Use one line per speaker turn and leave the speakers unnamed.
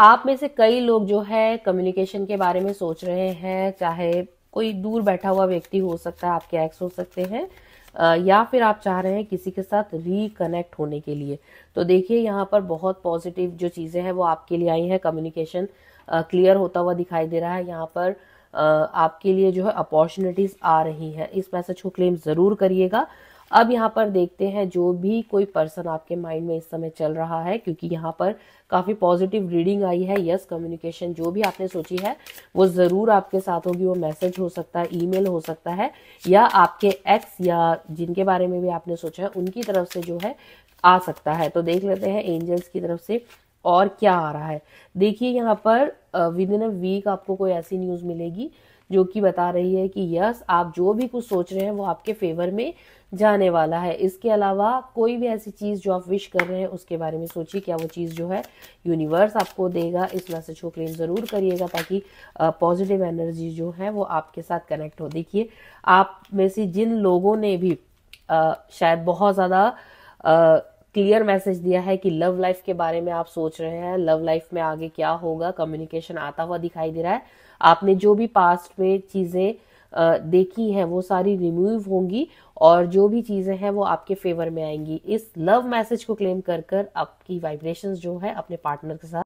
आप में से कई लोग जो है कम्युनिकेशन के बारे में सोच रहे हैं चाहे कोई दूर बैठा हुआ व्यक्ति हो सकता है आपके एक्स हो सकते हैं या फिर आप चाह रहे हैं किसी के साथ रिकनेक्ट होने के लिए तो देखिए यहाँ पर बहुत पॉजिटिव जो चीज़ें हैं वो आपके लिए आई हैं कम्युनिकेशन क्लियर होता हुआ दिखाई दे रहा है यहाँ पर आपके लिए जो है अपॉर्चुनिटीज आ रही हैं इस मैसेज को क्लेम ज़रूर करिएगा अब यहाँ पर देखते हैं जो भी कोई पर्सन आपके माइंड में इस समय चल रहा है क्योंकि यहाँ पर काफ़ी पॉजिटिव रीडिंग आई है यस कम्युनिकेशन जो भी आपने सोची है वो ज़रूर आपके साथ होगी वो मैसेज हो सकता है ईमेल हो सकता है या आपके एक्स या जिनके बारे में भी आपने सोचा है उनकी तरफ से जो है आ सकता है तो देख लेते हैं एंजल्स की तरफ से और क्या आ रहा है देखिए यहाँ पर विद इन अ वीक आपको कोई ऐसी न्यूज़ मिलेगी जो कि बता रही है कि यस आप जो भी कुछ सोच रहे हैं वो आपके फेवर में जाने वाला है इसके अलावा कोई भी ऐसी चीज़ जो आप विश कर रहे हैं उसके बारे में सोचिए क्या वो चीज़ जो है यूनिवर्स आपको देगा इस मैसेज को क्लेम ज़रूर करिएगा ताकि पॉजिटिव एनर्जी जो है वो आपके साथ कनेक्ट हो देखिए आप में से जिन लोगों ने भी आ, शायद बहुत ज़्यादा क्लियर मैसेज दिया है कि लव लाइफ के बारे में आप सोच रहे हैं लव लाइफ में आगे क्या होगा कम्युनिकेशन आता हुआ दिखाई दे रहा है आपने जो भी पास्ट में चीज़ें देखी हैं वो सारी रिमूव होंगी और जो भी चीज़ें हैं वो आपके फेवर में आएंगी इस लव मैसेज को क्लेम कर कर आपकी वाइब्रेशंस जो है अपने पार्टनर के साथ